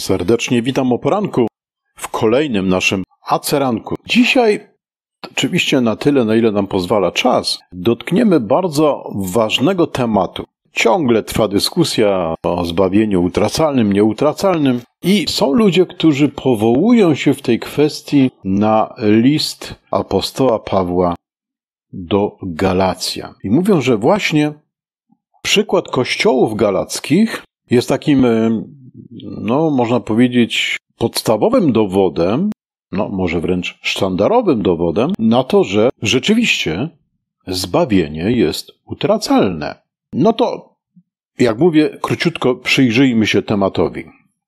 Serdecznie witam o poranku w kolejnym naszym aceranku. Dzisiaj, oczywiście na tyle, na ile nam pozwala czas, dotkniemy bardzo ważnego tematu. Ciągle trwa dyskusja o zbawieniu utracalnym, nieutracalnym, i są ludzie, którzy powołują się w tej kwestii na list apostoła Pawła do Galacja. I mówią, że właśnie przykład kościołów galackich jest takim no, można powiedzieć, podstawowym dowodem, no może wręcz sztandarowym dowodem na to, że rzeczywiście zbawienie jest utracalne. No to, jak mówię, króciutko przyjrzyjmy się tematowi.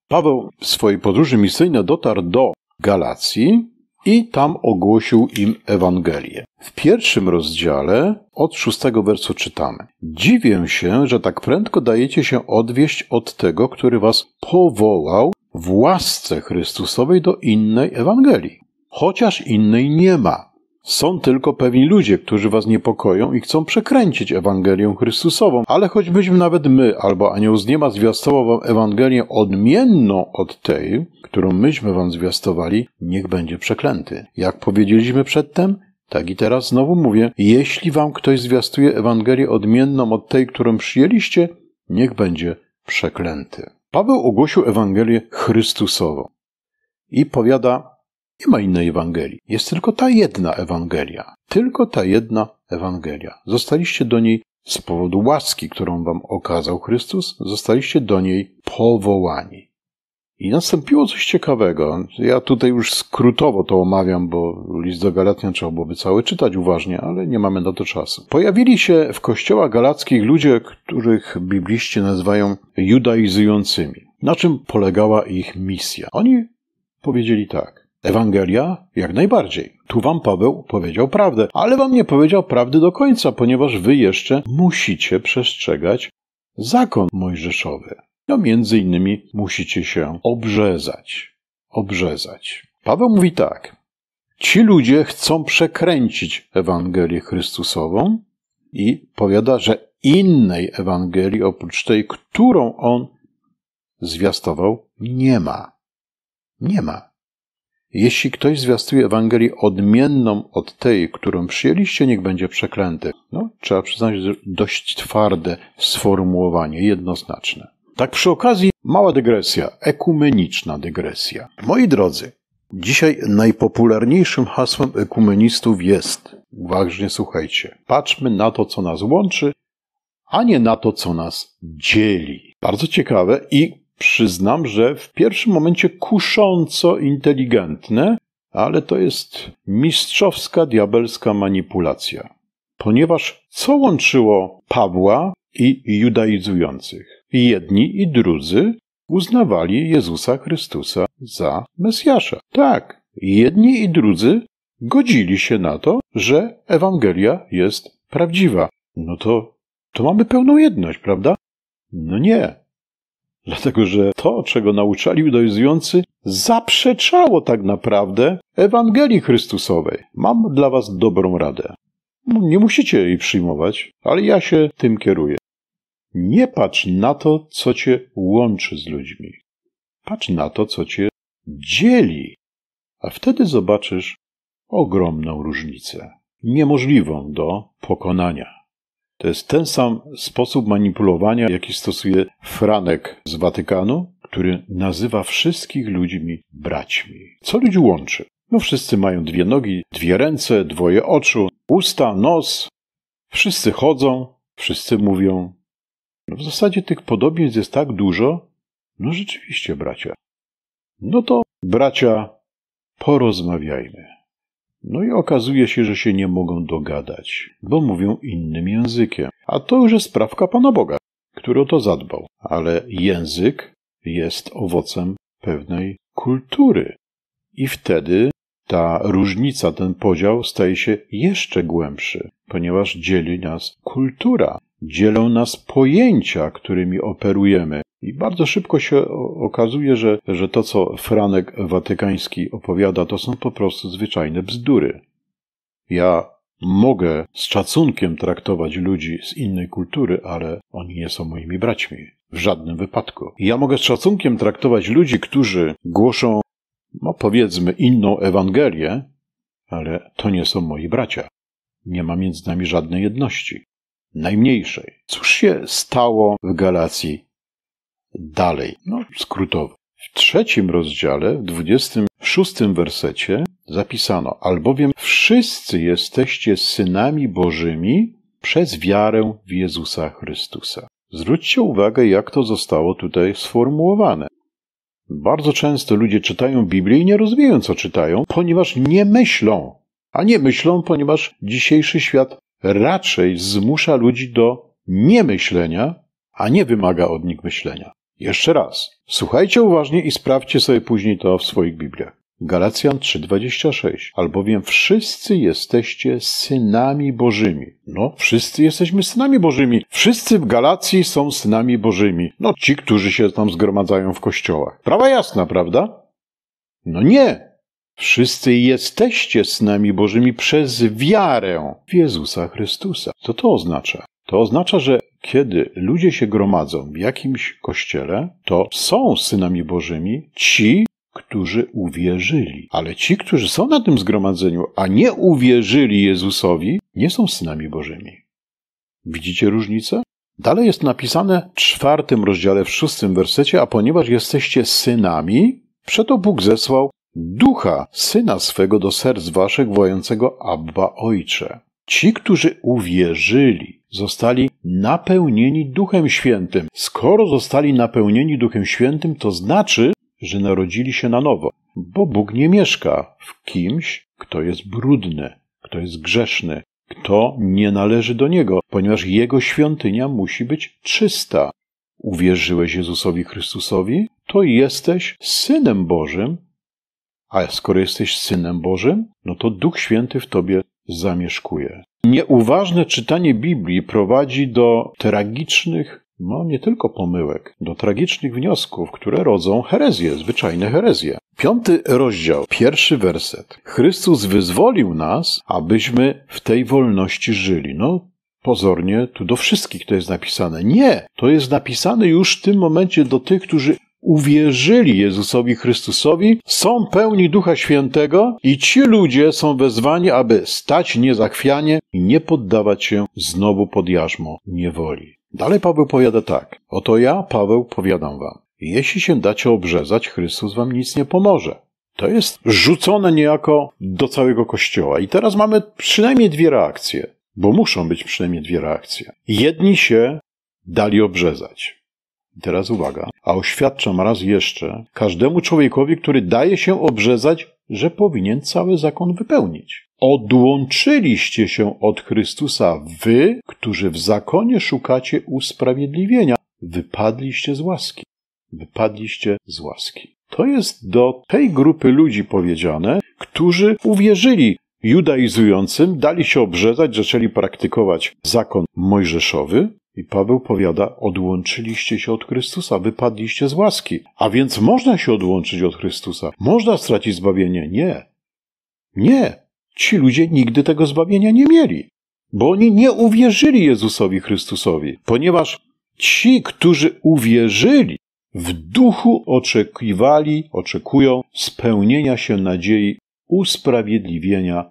Paweł w swojej podróży misyjnej dotarł do Galacji i tam ogłosił im Ewangelię. W pierwszym rozdziale od szóstego wersu czytamy: Dziwię się, że tak prędko dajecie się odwieść od tego, który was powołał w łasce Chrystusowej do innej Ewangelii, chociaż innej nie ma. Są tylko pewni ludzie, którzy was niepokoją i chcą przekręcić Ewangelię Chrystusową, ale choćbyśmy nawet my albo anioł z nieba zwiastował wam Ewangelię odmienną od tej, którą myśmy wam zwiastowali, niech będzie przeklęty. Jak powiedzieliśmy przedtem, tak i teraz znowu mówię, jeśli wam ktoś zwiastuje Ewangelię odmienną od tej, którą przyjęliście, niech będzie przeklęty. Paweł ogłosił Ewangelię Chrystusową i powiada, nie ma innej Ewangelii, jest tylko ta jedna Ewangelia, tylko ta jedna Ewangelia. Zostaliście do niej z powodu łaski, którą wam okazał Chrystus, zostaliście do niej powołani. I nastąpiło coś ciekawego. Ja tutaj już skrótowo to omawiam, bo list do Galatian trzeba byłoby cały czytać uważnie, ale nie mamy na to czasu. Pojawili się w kościołach galackich ludzie, których bibliści nazywają judaizującymi. Na czym polegała ich misja? Oni powiedzieli tak. Ewangelia jak najbardziej. Tu wam Paweł powiedział prawdę, ale wam nie powiedział prawdy do końca, ponieważ wy jeszcze musicie przestrzegać zakon mojżeszowy. No między innymi musicie się obrzezać. Obrzezać. Paweł mówi tak. Ci ludzie chcą przekręcić Ewangelię Chrystusową i powiada, że innej Ewangelii oprócz tej, którą on zwiastował, nie ma. Nie ma. Jeśli ktoś zwiastuje Ewangelię odmienną od tej, którą przyjęliście, niech będzie przeklęty. No, trzeba przyznać, że dość twarde sformułowanie, jednoznaczne. Tak przy okazji mała dygresja, ekumeniczna dygresja. Moi drodzy, dzisiaj najpopularniejszym hasłem ekumenistów jest, uważnie słuchajcie, patrzmy na to, co nas łączy, a nie na to, co nas dzieli. Bardzo ciekawe i przyznam, że w pierwszym momencie kusząco inteligentne, ale to jest mistrzowska, diabelska manipulacja. Ponieważ co łączyło Pawła i judaizujących? jedni i drudzy uznawali Jezusa Chrystusa za Mesjasza. Tak, jedni i drudzy godzili się na to, że Ewangelia jest prawdziwa. No to, to mamy pełną jedność, prawda? No nie. Dlatego, że to, czego nauczali judaizmujący, zaprzeczało tak naprawdę Ewangelii Chrystusowej. Mam dla Was dobrą radę. Nie musicie jej przyjmować, ale ja się tym kieruję. Nie patrz na to, co cię łączy z ludźmi. Patrz na to, co cię dzieli, a wtedy zobaczysz ogromną różnicę, niemożliwą do pokonania. To jest ten sam sposób manipulowania, jaki stosuje Franek z Watykanu, który nazywa wszystkich ludźmi braćmi. Co ludzi łączy? No wszyscy mają dwie nogi, dwie ręce, dwoje oczu, usta, nos. Wszyscy chodzą, wszyscy mówią no w zasadzie tych podobieństw jest tak dużo. No rzeczywiście, bracia. No to, bracia, porozmawiajmy. No i okazuje się, że się nie mogą dogadać, bo mówią innym językiem. A to już jest sprawka Pana Boga, który o to zadbał. Ale język jest owocem pewnej kultury. I wtedy ta różnica, ten podział staje się jeszcze głębszy, ponieważ dzieli nas kultura dzielą nas pojęcia, którymi operujemy. I bardzo szybko się okazuje, że, że to, co Franek Watykański opowiada, to są po prostu zwyczajne bzdury. Ja mogę z szacunkiem traktować ludzi z innej kultury, ale oni nie są moimi braćmi. W żadnym wypadku. Ja mogę z szacunkiem traktować ludzi, którzy głoszą, no powiedzmy, inną Ewangelię, ale to nie są moi bracia. Nie ma między nami żadnej jedności najmniejszej. Cóż się stało w Galacji dalej? No, skrótowo. W trzecim rozdziale, w 26 wersecie zapisano: Albowiem wszyscy jesteście synami Bożymi przez wiarę w Jezusa Chrystusa. Zwróćcie uwagę, jak to zostało tutaj sformułowane. Bardzo często ludzie czytają Biblię i nie rozumieją, co czytają, ponieważ nie myślą. A nie myślą, ponieważ dzisiejszy świat raczej zmusza ludzi do niemyślenia, a nie wymaga od nich myślenia. Jeszcze raz, słuchajcie uważnie i sprawdźcie sobie później to w swoich Bibliach. Galacjan 3:26. Albowiem wszyscy jesteście synami Bożymi. No, wszyscy jesteśmy synami Bożymi. Wszyscy w Galacji są synami Bożymi. No, ci, którzy się tam zgromadzają w kościołach. Prawa jasna, prawda? No nie, Wszyscy jesteście z nami Bożymi przez wiarę w Jezusa Chrystusa. Co to oznacza? To oznacza, że kiedy ludzie się gromadzą w jakimś kościele, to są synami Bożymi ci, którzy uwierzyli. Ale ci, którzy są na tym zgromadzeniu, a nie uwierzyli Jezusowi, nie są synami Bożymi. Widzicie różnicę? Dalej jest napisane w czwartym rozdziale, w szóstym wersecie, a ponieważ jesteście synami, przeto Bóg zesłał ducha syna swego do serc waszych, wołającego Abba Ojcze. Ci, którzy uwierzyli, zostali napełnieni Duchem Świętym. Skoro zostali napełnieni Duchem Świętym, to znaczy, że narodzili się na nowo, bo Bóg nie mieszka w kimś, kto jest brudny, kto jest grzeszny, kto nie należy do Niego, ponieważ Jego świątynia musi być czysta. Uwierzyłeś Jezusowi Chrystusowi? To jesteś Synem Bożym a skoro jesteś synem Bożym, no to Duch Święty w tobie zamieszkuje. Nieuważne czytanie Biblii prowadzi do tragicznych, no nie tylko pomyłek, do tragicznych wniosków, które rodzą herezję, zwyczajne herezje. Piąty rozdział, pierwszy werset. Chrystus wyzwolił nas, abyśmy w tej wolności żyli. No, pozornie tu do wszystkich to jest napisane. Nie, to jest napisane już w tym momencie do tych, którzy uwierzyli Jezusowi Chrystusowi, są pełni Ducha Świętego i ci ludzie są wezwani, aby stać niezachwianie i nie poddawać się znowu pod jarzmo niewoli. Dalej Paweł powiada tak. Oto ja, Paweł, powiadam wam. Jeśli się dacie obrzezać, Chrystus wam nic nie pomoże. To jest rzucone niejako do całego kościoła. I teraz mamy przynajmniej dwie reakcje, bo muszą być przynajmniej dwie reakcje. Jedni się dali obrzezać. I teraz uwaga. A oświadczam raz jeszcze każdemu człowiekowi, który daje się obrzezać, że powinien cały zakon wypełnić. Odłączyliście się od Chrystusa, wy, którzy w zakonie szukacie usprawiedliwienia, wypadliście z łaski. Wypadliście z łaski. To jest do tej grupy ludzi powiedziane, którzy uwierzyli judaizującym, dali się obrzezać, zaczęli praktykować zakon mojżeszowy, i Paweł powiada: Odłączyliście się od Chrystusa, wypadliście z łaski. A więc można się odłączyć od Chrystusa, można stracić zbawienie. Nie. Nie. Ci ludzie nigdy tego zbawienia nie mieli, bo oni nie uwierzyli Jezusowi Chrystusowi, ponieważ ci, którzy uwierzyli, w duchu oczekiwali, oczekują spełnienia się nadziei usprawiedliwienia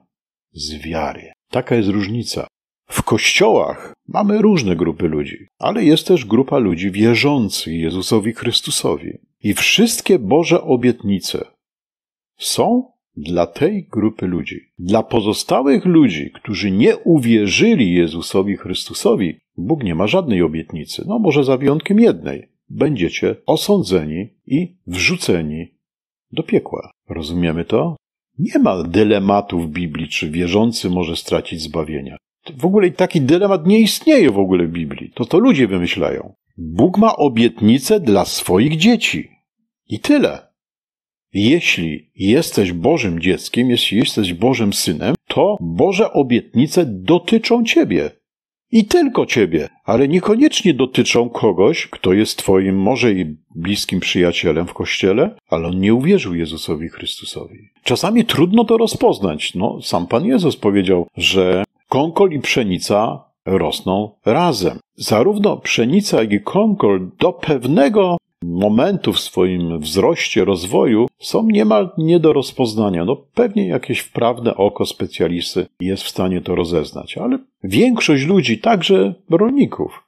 z wiary. Taka jest różnica. W kościołach mamy różne grupy ludzi, ale jest też grupa ludzi wierzących Jezusowi Chrystusowi. I wszystkie Boże obietnice są dla tej grupy ludzi. Dla pozostałych ludzi, którzy nie uwierzyli Jezusowi Chrystusowi, Bóg nie ma żadnej obietnicy, no może za wyjątkiem jednej. Będziecie osądzeni i wrzuceni do piekła. Rozumiemy to? Nie ma dylematu w Biblii, czy wierzący może stracić zbawienia w ogóle taki dylemat nie istnieje w ogóle w Biblii. To to ludzie wymyślają. Bóg ma obietnicę dla swoich dzieci. I tyle. Jeśli jesteś Bożym dzieckiem, jeśli jesteś Bożym synem, to Boże obietnice dotyczą ciebie. I tylko ciebie, ale niekoniecznie dotyczą kogoś, kto jest twoim może i bliskim przyjacielem w kościele, ale on nie uwierzył Jezusowi Chrystusowi. Czasami trudno to rozpoznać. No, sam Pan Jezus powiedział, że Konkol i pszenica rosną razem. Zarówno pszenica, jak i konkol do pewnego momentu w swoim wzroście, rozwoju są niemal nie do rozpoznania. No pewnie jakieś wprawne oko specjalisty jest w stanie to rozeznać, ale większość ludzi, także rolników,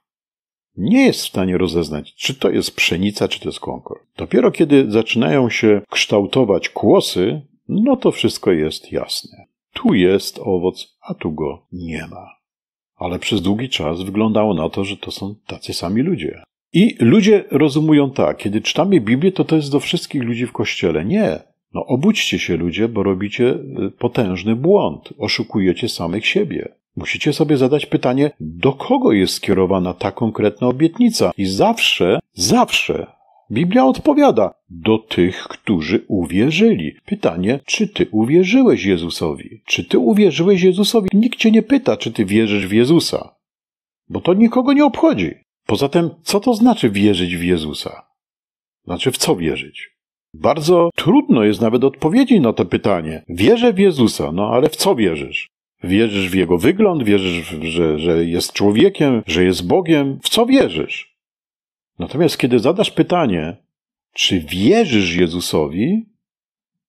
nie jest w stanie rozeznać, czy to jest pszenica, czy to jest konkol. Dopiero kiedy zaczynają się kształtować kłosy, no to wszystko jest jasne tu jest owoc, a tu go nie ma. Ale przez długi czas wyglądało na to, że to są tacy sami ludzie. I ludzie rozumują tak, kiedy czytamy Biblię, to to jest do wszystkich ludzi w kościele. Nie. No obudźcie się ludzie, bo robicie y, potężny błąd. Oszukujecie samych siebie. Musicie sobie zadać pytanie, do kogo jest skierowana ta konkretna obietnica. I zawsze, zawsze Biblia odpowiada do tych, którzy uwierzyli. Pytanie, czy ty uwierzyłeś Jezusowi? Czy ty uwierzyłeś Jezusowi? Nikt cię nie pyta, czy ty wierzysz w Jezusa, bo to nikogo nie obchodzi. Poza tym, co to znaczy wierzyć w Jezusa? Znaczy, w co wierzyć? Bardzo trudno jest nawet odpowiedzieć na to pytanie. Wierzę w Jezusa, no ale w co wierzysz? Wierzysz w jego wygląd, wierzysz, w, że, że jest człowiekiem, że jest Bogiem. W co wierzysz? Natomiast kiedy zadasz pytanie, czy wierzysz Jezusowi,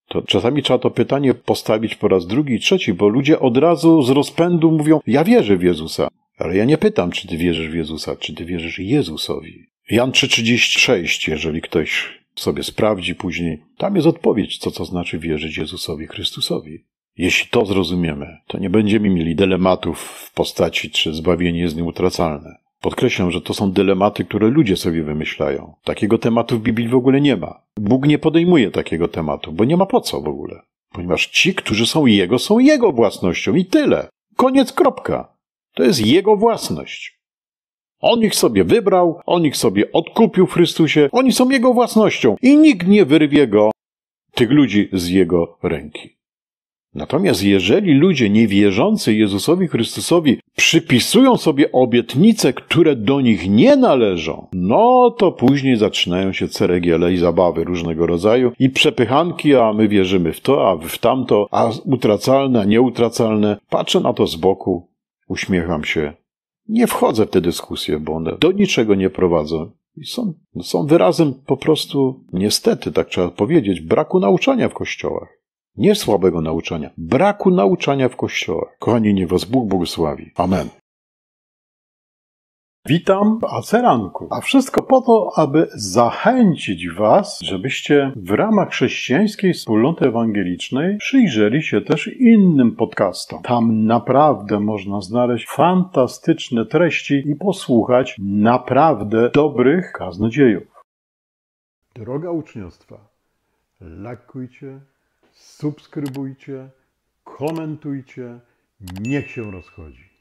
to czasami trzeba to pytanie postawić po raz drugi i trzeci, bo ludzie od razu z rozpędu mówią: Ja wierzę w Jezusa. Ale ja nie pytam, czy ty wierzysz w Jezusa, czy ty wierzysz Jezusowi. Jan 3,36, jeżeli ktoś sobie sprawdzi później, tam jest odpowiedź, co to znaczy wierzyć Jezusowi Chrystusowi. Jeśli to zrozumiemy, to nie będziemy mieli dylematów w postaci, czy zbawienie jest nieutracalne. Podkreślam, że to są dylematy, które ludzie sobie wymyślają. Takiego tematu w Biblii w ogóle nie ma. Bóg nie podejmuje takiego tematu, bo nie ma po co w ogóle. Ponieważ ci, którzy są Jego, są Jego własnością i tyle. Koniec, kropka. To jest Jego własność. On ich sobie wybrał, on ich sobie odkupił w Chrystusie, oni są Jego własnością i nikt nie wyrwie go, tych ludzi, z Jego ręki. Natomiast jeżeli ludzie niewierzący Jezusowi Chrystusowi przypisują sobie obietnice, które do nich nie należą, no to później zaczynają się ceregiele i zabawy różnego rodzaju i przepychanki, a my wierzymy w to, a w tamto, a utracalne, a nieutracalne. Patrzę na to z boku, uśmiecham się. Nie wchodzę w te dyskusje, bo one do niczego nie prowadzą. I są, są wyrazem po prostu, niestety, tak trzeba powiedzieć, braku nauczania w kościołach. Nie słabego nauczania, braku nauczania w kościołach. Kochani, nie was Bóg błogosławi. Amen. Witam w Aceranku, a wszystko po to, aby zachęcić Was, żebyście w ramach chrześcijańskiej wspólnoty ewangelicznej przyjrzeli się też innym podcastom. Tam naprawdę można znaleźć fantastyczne treści i posłuchać naprawdę dobrych kaznodziejów. Droga uczniostwa, lakujcie subskrybujcie, komentujcie, niech się rozchodzi.